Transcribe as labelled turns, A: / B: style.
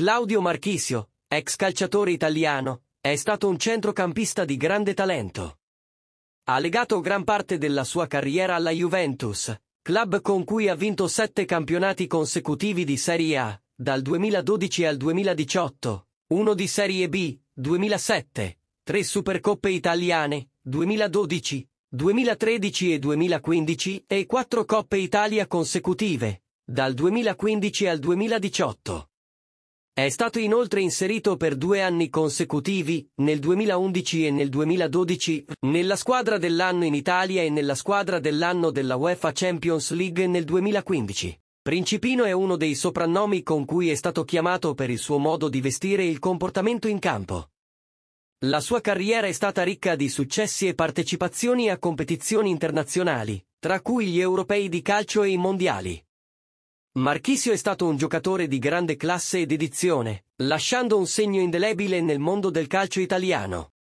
A: Claudio Marchisio, ex calciatore italiano, è stato un centrocampista di grande talento. Ha legato gran parte della sua carriera alla Juventus, club con cui ha vinto sette campionati consecutivi di Serie A, dal 2012 al 2018, uno di Serie B, 2007, tre Supercoppe italiane, 2012, 2013 e 2015 e quattro Coppe Italia consecutive, dal 2015 al 2018. È stato inoltre inserito per due anni consecutivi, nel 2011 e nel 2012, nella squadra dell'anno in Italia e nella squadra dell'anno della UEFA Champions League nel 2015. Principino è uno dei soprannomi con cui è stato chiamato per il suo modo di vestire e il comportamento in campo. La sua carriera è stata ricca di successi e partecipazioni a competizioni internazionali, tra cui gli europei di calcio e i mondiali. Marchisio è stato un giocatore di grande classe e dedizione, lasciando un segno indelebile nel mondo del calcio italiano.